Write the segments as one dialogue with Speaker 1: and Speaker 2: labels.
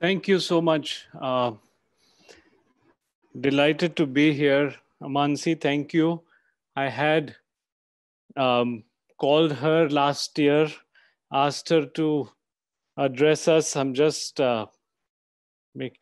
Speaker 1: Thank you so much. Uh, delighted to be here. Amansi, thank you. I had um, called her last year, asked her to address us. I'm just uh, make,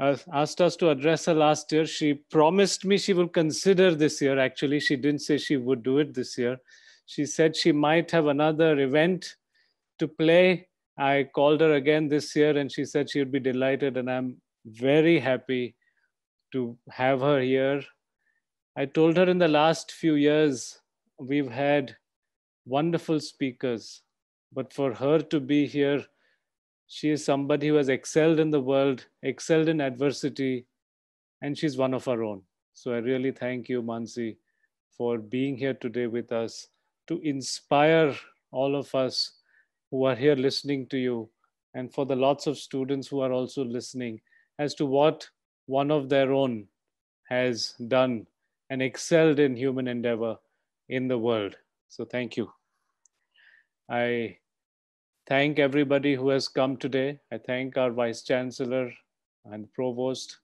Speaker 1: uh, asked us to address her last year. She promised me she will consider this year. Actually, she didn't say she would do it this year. She said she might have another event to play I called her again this year and she said she would be delighted, and I'm very happy to have her here. I told her in the last few years, we've had wonderful speakers, but for her to be here, she is somebody who has excelled in the world, excelled in adversity, and she's one of our own. So I really thank you, Mansi, for being here today with us to inspire all of us who are here listening to you and for the lots of students who are also listening as to what one of their own has done and excelled in human endeavor in the world. So thank you. I thank everybody who has come today. I thank our Vice Chancellor and Provost.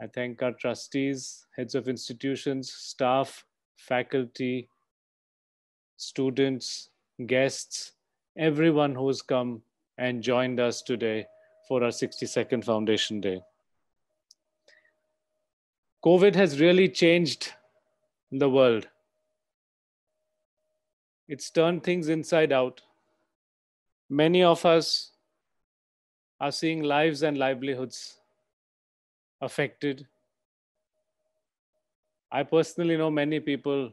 Speaker 1: I thank our trustees, heads of institutions, staff, faculty, students, guests, everyone who's come and joined us today for our 62nd Foundation Day. COVID has really changed the world. It's turned things inside out. Many of us are seeing lives and livelihoods affected. I personally know many people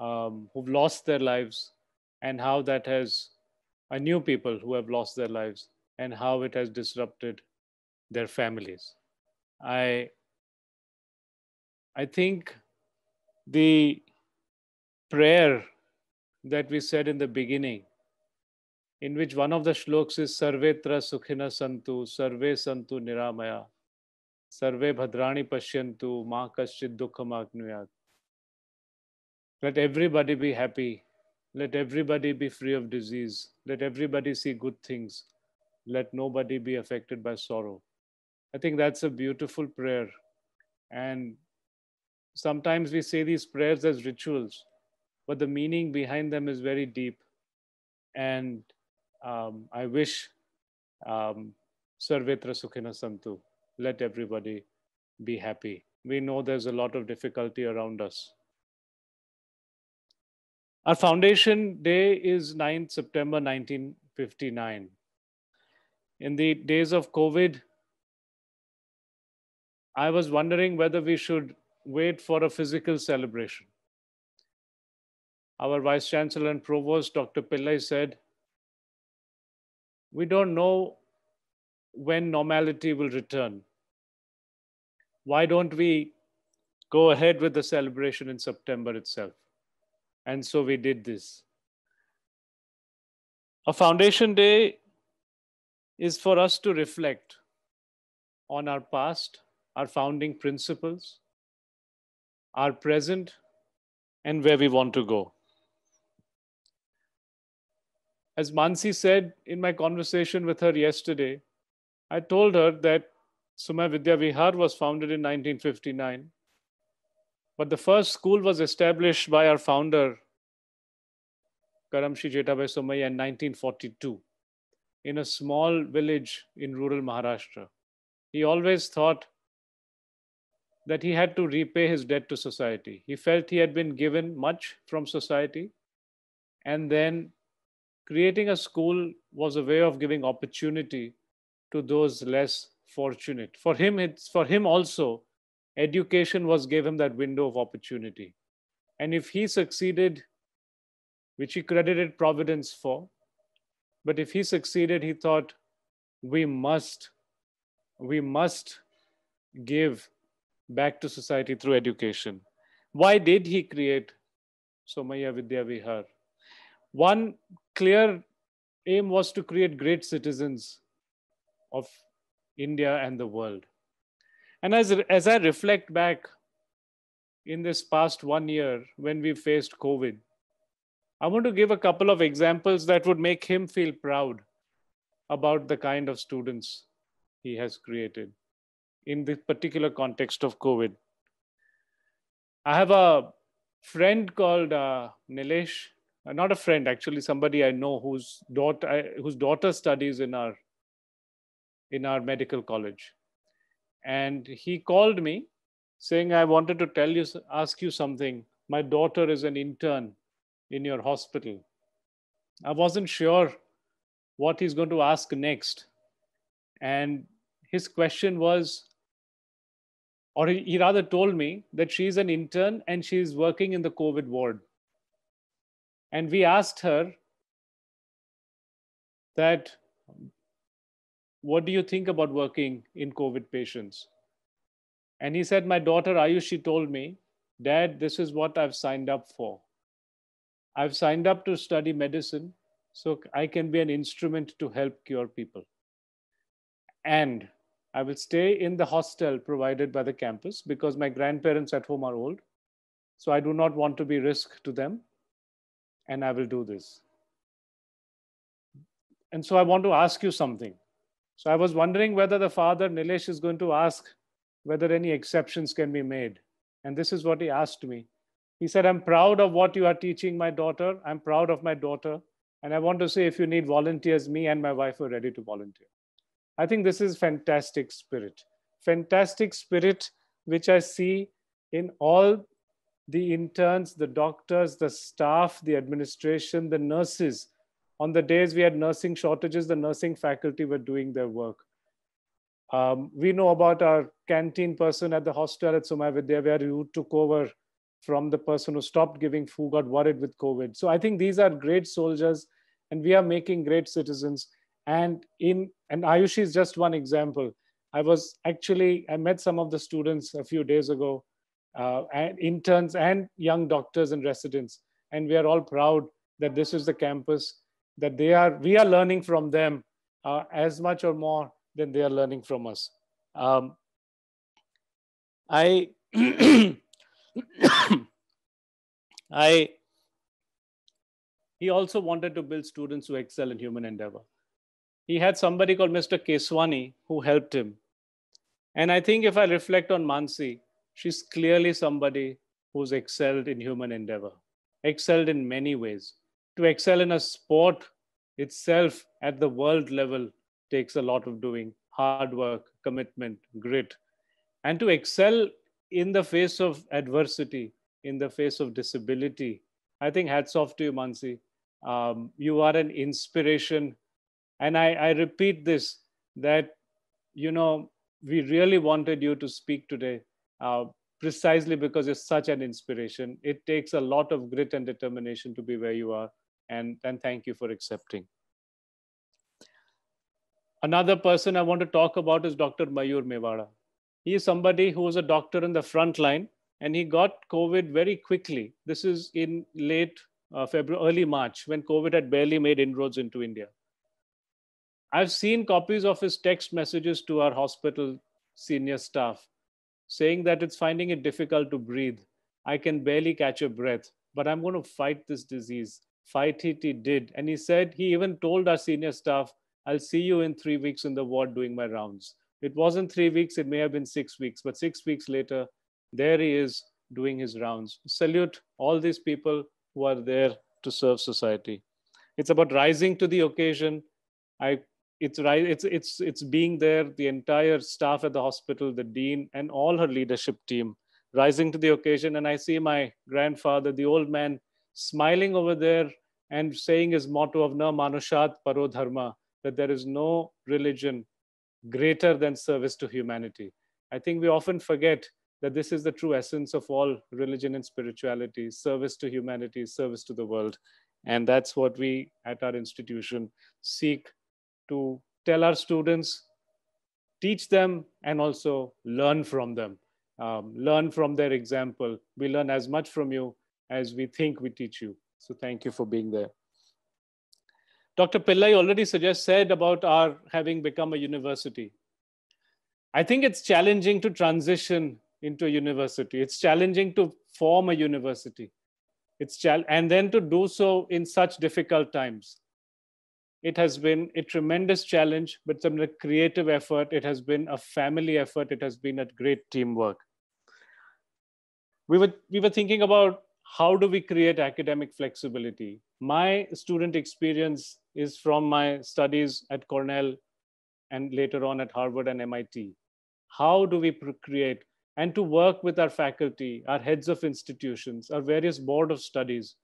Speaker 1: um, who've lost their lives and how that has, a new people who have lost their lives and how it has disrupted their families. I, I think the prayer that we said in the beginning, in which one of the shloks is Sarvetra Sukhina Santu, Sarve Santu Niramaya, Sarve Bhadrani Pashyantu, Ma Kaschid Dukhamagnuyak. Let everybody be happy let everybody be free of disease. Let everybody see good things. Let nobody be affected by sorrow. I think that's a beautiful prayer. And sometimes we say these prayers as rituals, but the meaning behind them is very deep. And um, I wish um, Sarvetra Sukhina Santu, let everybody be happy. We know there's a lot of difficulty around us. Our foundation day is 9th September 1959. In the days of COVID, I was wondering whether we should wait for a physical celebration. Our Vice Chancellor and Provost, Dr. Pillai, said, We don't know when normality will return. Why don't we go ahead with the celebration in September itself? And so we did this. A foundation day is for us to reflect on our past, our founding principles, our present, and where we want to go. As Mansi said in my conversation with her yesterday, I told her that Sumaya Vidya Vihar was founded in 1959 but the first school was established by our founder, Karamshi Jetabai Somaiya, in 1942 in a small village in rural Maharashtra. He always thought that he had to repay his debt to society. He felt he had been given much from society, and then creating a school was a way of giving opportunity to those less fortunate. For him, it's, for him also, education was gave him that window of opportunity and if he succeeded which he credited providence for but if he succeeded he thought we must we must give back to society through education why did he create somaya vidya vihar one clear aim was to create great citizens of india and the world and as, as I reflect back in this past one year when we faced COVID, I want to give a couple of examples that would make him feel proud about the kind of students he has created in this particular context of COVID. I have a friend called uh, Nilesh, uh, not a friend, actually somebody I know whose daughter, whose daughter studies in our, in our medical college and he called me saying, I wanted to tell you, ask you something. My daughter is an intern in your hospital. I wasn't sure what he's going to ask next. And his question was, or he rather told me that she's an intern and she's working in the COVID ward. And we asked her that what do you think about working in COVID patients? And he said, My daughter Ayushi told me, Dad, this is what I've signed up for. I've signed up to study medicine so I can be an instrument to help cure people. And I will stay in the hostel provided by the campus because my grandparents at home are old. So I do not want to be risk to them. And I will do this. And so I want to ask you something. So I was wondering whether the father, Nilesh, is going to ask whether any exceptions can be made. And this is what he asked me. He said, I'm proud of what you are teaching my daughter. I'm proud of my daughter. And I want to say, if you need volunteers, me and my wife are ready to volunteer. I think this is fantastic spirit. Fantastic spirit, which I see in all the interns, the doctors, the staff, the administration, the nurses, on the days we had nursing shortages, the nursing faculty were doing their work. Um, we know about our canteen person at the hostel at Sumaya where you took over from the person who stopped giving food, got worried with COVID. So I think these are great soldiers and we are making great citizens. And in and Ayushi is just one example. I was actually, I met some of the students a few days ago, uh, and interns and young doctors and residents. And we are all proud that this is the campus that they are we are learning from them uh, as much or more than they are learning from us. Um, I I he also wanted to build students who excel in human endeavor. He had somebody called Mr. Keswani who helped him. And I think if I reflect on Mansi, she's clearly somebody who's excelled in human endeavor, excelled in many ways to excel in a sport itself at the world level takes a lot of doing, hard work, commitment, grit. And to excel in the face of adversity, in the face of disability, I think hats off to you, Mansi. Um, you are an inspiration. And I, I repeat this that, you know, we really wanted you to speak today uh, precisely because you're such an inspiration. It takes a lot of grit and determination to be where you are and, then thank you for accepting. Another person I want to talk about is Dr. Mayur Mewada. He is somebody who was a doctor in the front line and he got COVID very quickly. This is in late uh, February, early March, when COVID had barely made inroads into India. I've seen copies of his text messages to our hospital senior staff saying that it's finding it difficult to breathe. I can barely catch a breath, but I'm going to fight this disease. 5TT did. And he said, he even told our senior staff, I'll see you in three weeks in the ward doing my rounds. It wasn't three weeks, it may have been six weeks, but six weeks later, there he is doing his rounds. Salute all these people who are there to serve society. It's about rising to the occasion. I, it's, it's, it's, it's being there, the entire staff at the hospital, the dean, and all her leadership team rising to the occasion. And I see my grandfather, the old man, smiling over there and saying his motto of na manushat paro dharma, that there is no religion greater than service to humanity. I think we often forget that this is the true essence of all religion and spirituality service to humanity, service to the world. And that's what we at our institution seek to tell our students, teach them, and also learn from them. Um, learn from their example. We learn as much from you as we think we teach you. So thank you for being there. Dr. Pillai already suggest, said about our having become a university. I think it's challenging to transition into a university. It's challenging to form a university. It's chal- and then to do so in such difficult times. It has been a tremendous challenge, but some creative effort. It has been a family effort. It has been a great teamwork. We were, we were thinking about how do we create academic flexibility? My student experience is from my studies at Cornell and later on at Harvard and MIT. How do we create and to work with our faculty, our heads of institutions, our various board of studies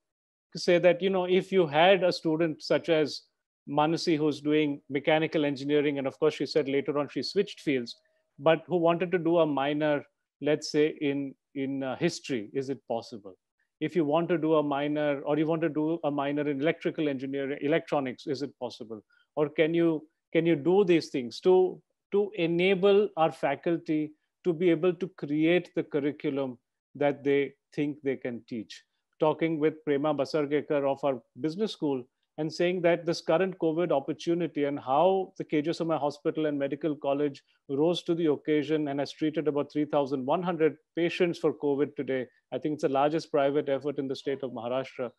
Speaker 1: to say that, you know, if you had a student such as Manasi who's doing mechanical engineering, and of course she said later on she switched fields, but who wanted to do a minor, let's say in, in uh, history, is it possible? if you want to do a minor or you want to do a minor in electrical engineering, electronics, is it possible? Or can you, can you do these things to, to enable our faculty to be able to create the curriculum that they think they can teach? Talking with Prema Basargekar of our business school, and saying that this current COVID opportunity and how the KJSMI Hospital and Medical College rose to the occasion and has treated about 3,100 patients for COVID today. I think it's the largest private effort in the state of Maharashtra.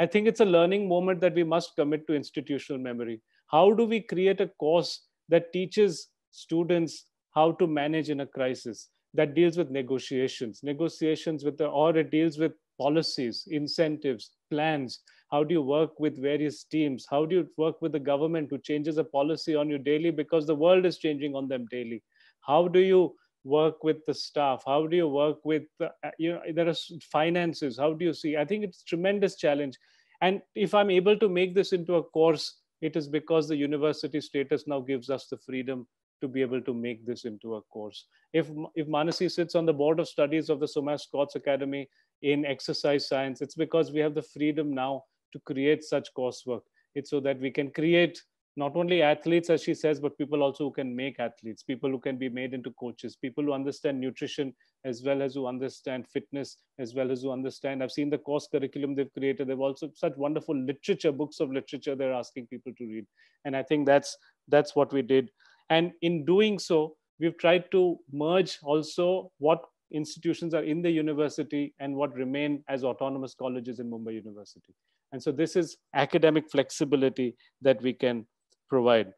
Speaker 1: I think it's a learning moment that we must commit to institutional memory. How do we create a course that teaches students how to manage in a crisis? that deals with negotiations, negotiations with the, or it deals with policies, incentives, plans? How do you work with various teams? How do you work with the government who changes a policy on you daily because the world is changing on them daily? How do you work with the staff? How do you work with, uh, uh you know, there are finances. How do you see? I think it's tremendous challenge. And if I'm able to make this into a course, it is because the university status now gives us the freedom to be able to make this into a course. If, if Manasi sits on the board of studies of the Soma Scots Academy, in exercise science. It's because we have the freedom now to create such coursework. It's so that we can create not only athletes, as she says, but people also who can make athletes, people who can be made into coaches, people who understand nutrition as well as who understand fitness, as well as who understand. I've seen the course curriculum they've created. They've also such wonderful literature, books of literature they're asking people to read. And I think that's that's what we did. And in doing so, we've tried to merge also what institutions are in the university and what remain as autonomous colleges in Mumbai University. And so this is academic flexibility that we can provide.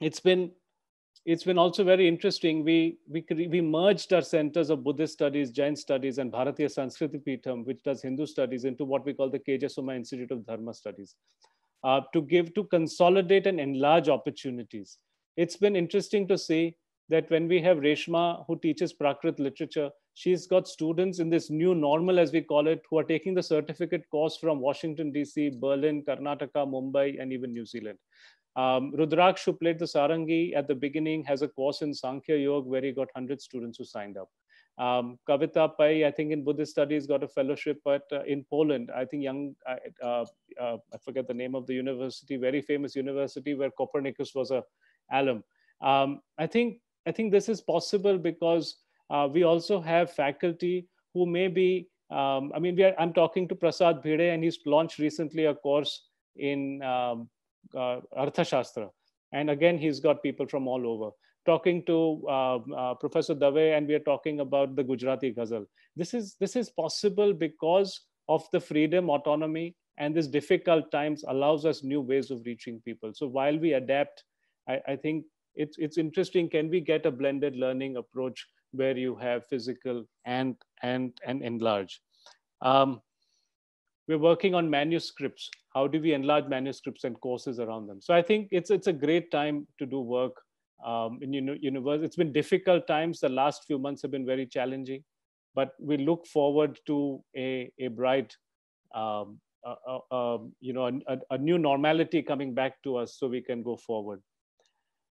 Speaker 1: It's been it's been also very interesting. We, we, we merged our centers of Buddhist studies, Jain studies, and Bharatiya Sanskriti Peetham, which does Hindu studies, into what we call the KJ Soma Institute of Dharma Studies, uh, to give, to consolidate and enlarge opportunities. It's been interesting to see that when we have Reshma, who teaches Prakrit literature, she's got students in this new normal, as we call it, who are taking the certificate course from Washington, D.C., Berlin, Karnataka, Mumbai, and even New Zealand. Um, Rudraksh, who played the Sarangi at the beginning, has a course in Sankhya Yoga where he got 100 students who signed up. Um, Kavita Pai, I think in Buddhist studies, got a fellowship at, uh, in Poland. I think young, uh, uh, I forget the name of the university, very famous university where Copernicus was a alum. Um, I think I think this is possible because uh, we also have faculty who may be, um, I mean, are, I'm talking to Prasad Bhide and he's launched recently a course in um, uh, Arthashastra. And again, he's got people from all over. Talking to uh, uh, Professor Dave and we are talking about the Gujarati Ghazal. This is, this is possible because of the freedom, autonomy, and this difficult times allows us new ways of reaching people. So while we adapt, I, I think it's, it's interesting, can we get a blended learning approach where you have physical and, and, and enlarge? Um, we're working on manuscripts. How do we enlarge manuscripts and courses around them? So I think it's, it's a great time to do work um, in university. It's been difficult times. The last few months have been very challenging, but we look forward to a, a bright, um, a, a, you know, a, a new normality coming back to us so we can go forward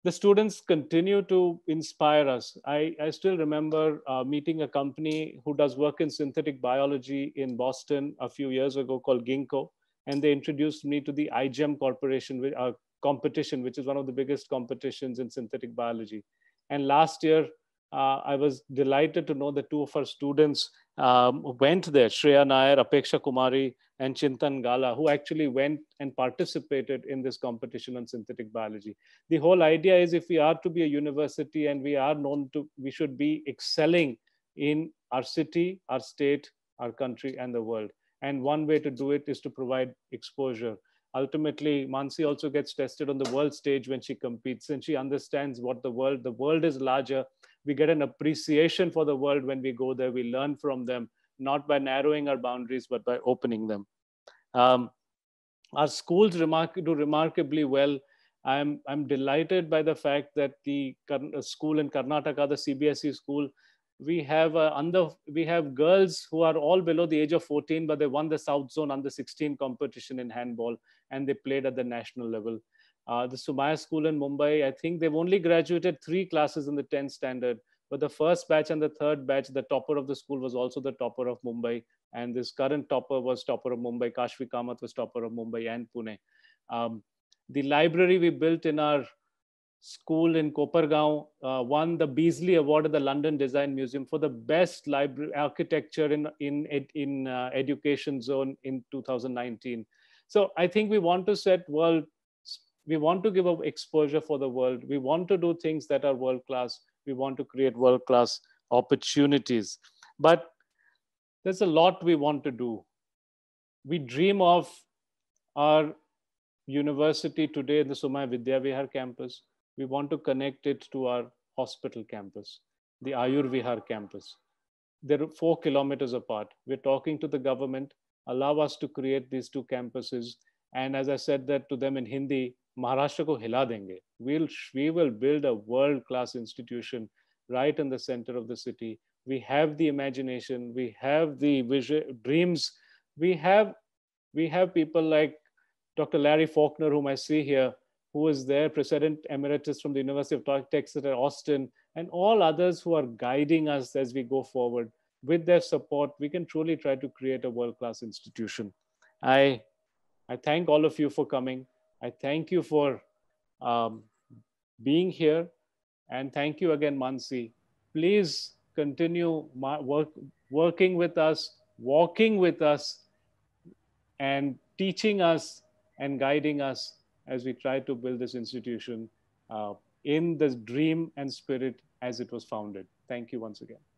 Speaker 1: the students continue to inspire us. I, I still remember uh, meeting a company who does work in synthetic biology in Boston a few years ago called Ginkgo. And they introduced me to the iGEM Corporation uh, competition, which is one of the biggest competitions in synthetic biology. And last year, uh, I was delighted to know that two of our students um, went there, Shreya Nair, Apeksha Kumari, and Chintan Gala, who actually went and participated in this competition on synthetic biology. The whole idea is if we are to be a university and we are known to, we should be excelling in our city, our state, our country, and the world. And one way to do it is to provide exposure. Ultimately, Mansi also gets tested on the world stage when she competes and she understands what the world, the world is larger we get an appreciation for the world when we go there. We learn from them, not by narrowing our boundaries, but by opening them. Um, our schools remark do remarkably well. I'm, I'm delighted by the fact that the uh, school in Karnataka, the CBSE school, we have uh, under we have girls who are all below the age of 14 but they won the south zone under 16 competition in handball and they played at the national level uh, the Sumaya School in Mumbai, I think they've only graduated three classes in the 10th standard, but the first batch and the third batch, the topper of the school was also the topper of Mumbai. And this current topper was topper of Mumbai. Kashvi Kamat was topper of Mumbai and Pune. Um, the library we built in our school in Kopargaon uh, won the Beasley Award at the London Design Museum for the best library architecture in in in uh, education zone in 2019. So I think we want to set world we want to give up exposure for the world. We want to do things that are world class. We want to create world class opportunities. But there's a lot we want to do. We dream of our university today in the Sumaya Vidya Vihar campus. We want to connect it to our hospital campus, the Ayur Vihar campus. They're four kilometers apart. We're talking to the government, allow us to create these two campuses. And as I said that to them in Hindi, Maharashtra we we'll, we will build a world class institution right in the center of the city we have the imagination we have the vision dreams we have we have people like dr larry faulkner whom i see here who is there president emeritus from the university of texas at austin and all others who are guiding us as we go forward with their support we can truly try to create a world class institution i i thank all of you for coming I thank you for um, being here. And thank you again, Mansi. Please continue work, working with us, walking with us, and teaching us and guiding us as we try to build this institution uh, in the dream and spirit as it was founded. Thank you once again.